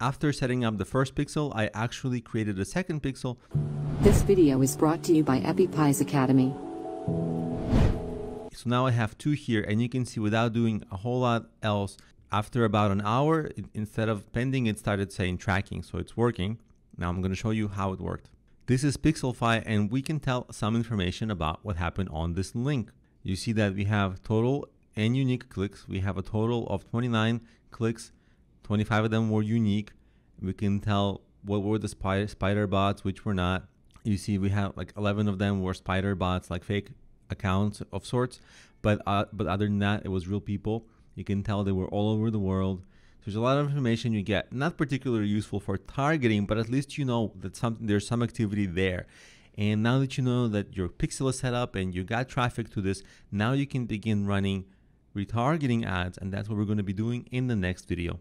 After setting up the first pixel, I actually created a second pixel. This video is brought to you by EpiPies Academy. So now I have two here and you can see without doing a whole lot else, after about an hour, it, instead of pending, it started saying tracking. So it's working. Now I'm going to show you how it worked. This is Pixelfy and we can tell some information about what happened on this link. You see that we have total and unique clicks. We have a total of 29 clicks 25 of them were unique. We can tell what were the spider, spider bots, which were not. You see, we have like 11 of them were spider bots, like fake accounts of sorts. But uh, but other than that, it was real people. You can tell they were all over the world. So there's a lot of information you get, not particularly useful for targeting, but at least you know that some there's some activity there. And now that you know that your pixel is set up and you got traffic to this, now you can begin running retargeting ads, and that's what we're going to be doing in the next video.